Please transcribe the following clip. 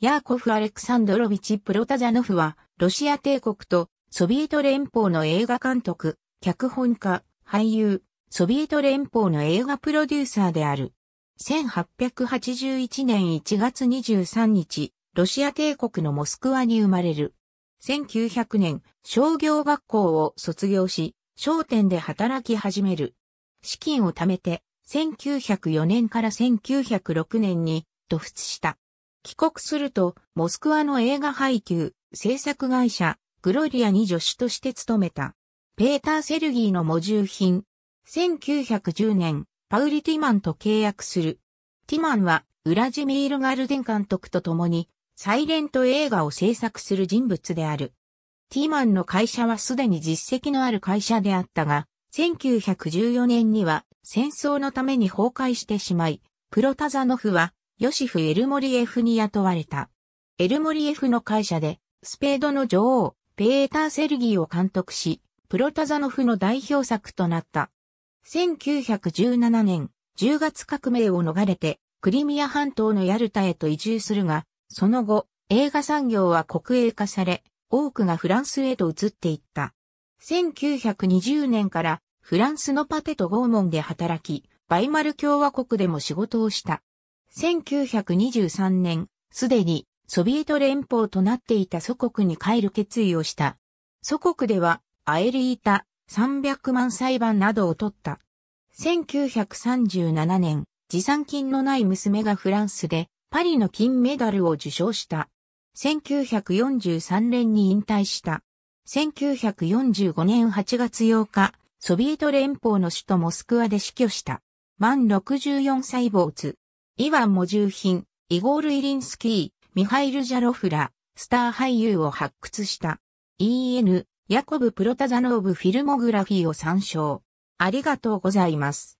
ヤーコフ・アレクサンドロビチ・プロタザノフは、ロシア帝国とソビエト連邦の映画監督、脚本家、俳優、ソビエト連邦の映画プロデューサーである。1881年1月23日、ロシア帝国のモスクワに生まれる。1900年、商業学校を卒業し、商店で働き始める。資金を貯めて、1904年から1906年に、突出した。帰国すると、モスクワの映画配給、制作会社、グロリアに助手として勤めた。ペーター・セルギーの模従品。1910年、パウリ・ティマンと契約する。ティマンは、ウラジミール・ガルデン監督と共に、サイレント映画を制作する人物である。ティマンの会社はすでに実績のある会社であったが、1914年には戦争のために崩壊してしまい、プロタザノフはヨシフ・エルモリエフに雇われた。エルモリエフの会社で、スペードの女王、ペーター・セルギーを監督し、プロタザノフの代表作となった。1917年、10月革命を逃れて、クリミア半島のヤルタへと移住するが、その後、映画産業は国営化され、多くがフランスへと移っていった。1920年から、フランスのパテとゴーモンで働き、バイマル共和国でも仕事をした。1923年、すでにソビエト連邦となっていた祖国に帰る決意をした。祖国では、アエリータ、300万裁判などを取った。1937年、持参金のない娘がフランスで、パリの金メダルを受賞した。1943年に引退した。1945年8月8日、ソビエト連邦の首都モスクワで死去した。満64歳坊主。イワンモジュ重品、イゴール・イリンスキー、ミハイル・ジャロフラ、スター俳優を発掘した。EN、ヤコブ・プロタザノーブ・フィルモグラフィーを参照。ありがとうございます。